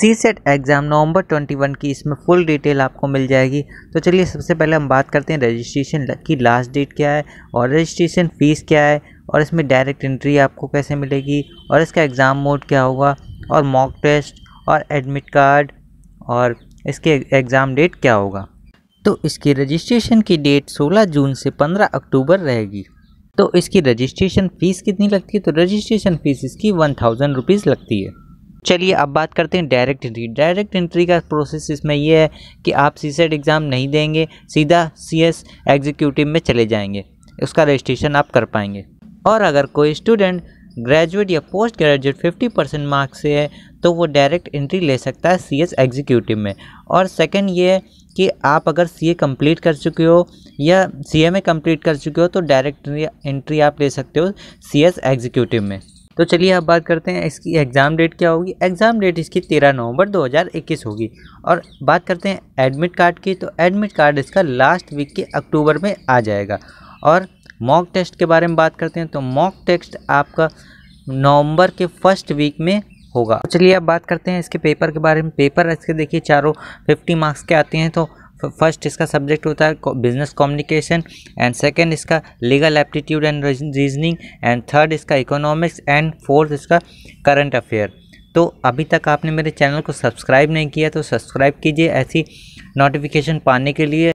सी set exam नवंबर 21 की इसमें full detail आपको मिल जाएगी तो चलिए सबसे पहले हम बात करते हैं रजिस्ट्रेशन की लास्ट डेट क्या है और रजिस्ट्रेशन फ़ीस क्या है और इसमें डायरेक्ट एंट्री आपको कैसे मिलेगी और इसका एग्ज़ाम मोड क्या होगा और मॉक टेस्ट और एडमिट कार्ड और इसके एग्ज़ाम डेट क्या होगा तो इसकी रजिस्ट्रेशन की डेट 16 जून से 15 अक्टूबर रहेगी तो इसकी रजिस्ट्रेशन फ़ीस कितनी लगती है तो रजिस्ट्रेशन फ़ीस इसकी वन थाउजेंड रुपीज़ लगती है चलिए अब बात करते हैं डायरेक्ट एंट्री डायरेक्ट एंट्री का प्रोसेस इसमें ये है कि आप सी एग्ज़ाम नहीं देंगे सीधा सी एस एग्जीक्यूटिव में चले जाएंगे उसका रजिस्ट्रेशन आप कर पाएंगे और अगर कोई स्टूडेंट ग्रेजुएट या पोस्ट ग्रेजुएट 50 परसेंट मार्क्स से है तो वो डायरेक्ट एंट्री ले सकता है सी एस एग्जीक्यूटिव में और सेकंड ये है कि आप अगर सी ए कम्प्लीट कर चुके हो या सी ए में कम्प्लीट कर चुके हो तो डायरेक्ट एंट्री आप ले सकते हो सी एस एग्जीक्यूटिव में तो चलिए अब बात करते हैं इसकी एग्ज़ाम डेट क्या होगी एग्ज़ाम डेट इसकी तेरह नवंबर 2021 होगी और बात करते हैं एडमिट कार्ड की तो एडमिट कार्ड इसका लास्ट वीक के अक्टूबर में आ जाएगा और मॉक टेस्ट के बारे में बात करते हैं तो मॉक टेस्ट आपका नवंबर के फर्स्ट वीक में होगा तो चलिए अब बात करते हैं इसके पेपर के बारे में पेपर इसके देखिए चारों फिफ्टी मार्क्स के आते हैं तो फर्स्ट इसका सब्जेक्ट होता है बिजनेस कम्युनिकेशन एंड सेकेंड इसका legal aptitude and reasoning and third इसका इकोनॉमिक्स एंड फोर्थ इसका करंट अफेयर तो अभी तक आपने मेरे चैनल को सब्सक्राइब नहीं किया तो सब्सक्राइब कीजिए ऐसी नोटिफिकेशन पाने के लिए